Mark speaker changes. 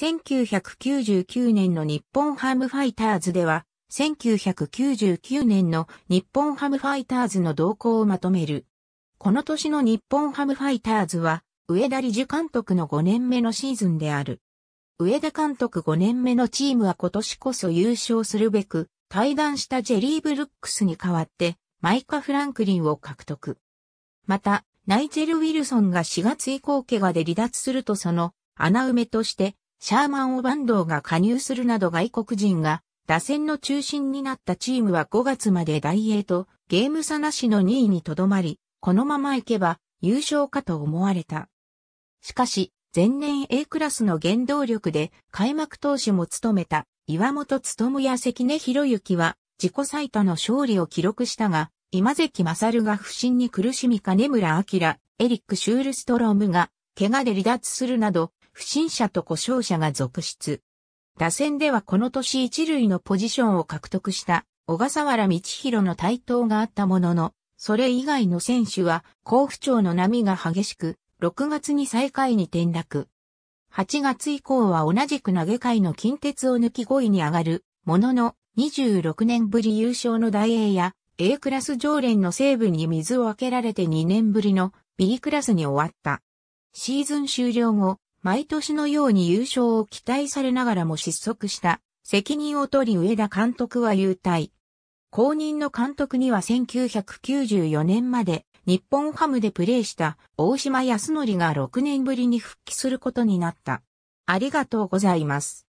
Speaker 1: 1999年の日本ハムファイターズでは、1999年の日本ハムファイターズの動向をまとめる。この年の日本ハムファイターズは、上田理事監督の5年目のシーズンである。上田監督5年目のチームは今年こそ優勝するべく、退団したジェリー・ブルックスに代わって、マイカ・フランクリンを獲得。また、ナイジェル・ウィルソンが4月以降怪我で離脱するとその穴埋めとしてシャーマン・オバンドーが加入するなど外国人が打線の中心になったチームは5月まで大英とゲーム差なしの2位にとどまり、このまま行けば優勝かと思われた。しかし、前年 A クラスの原動力で開幕投手も務めた岩本勤や関根博之は自己最多の勝利を記録したが、今関勝が不審に苦しみか根村明、エリック・シュールストロームが怪我で離脱するなど不審者と故障者が続出。打線ではこの年一塁のポジションを獲得した小笠原道弘の台頭があったものの、それ以外の選手は甲府町の波が激しく、6月に最下位に転落。8月以降は同じく投げ会の近鉄を抜き5位に上がる、ものの26年ぶり優勝の大英や A クラス常連の西部に水をあけられて2年ぶりの B クラスに終わった。シーズン終了後、毎年のように優勝を期待されながらも失速した。責任を取り上田監督は優退。後任の監督には1994年まで日本ハムでプレーした大島康則が6年ぶりに復帰することになった。ありがとうございます。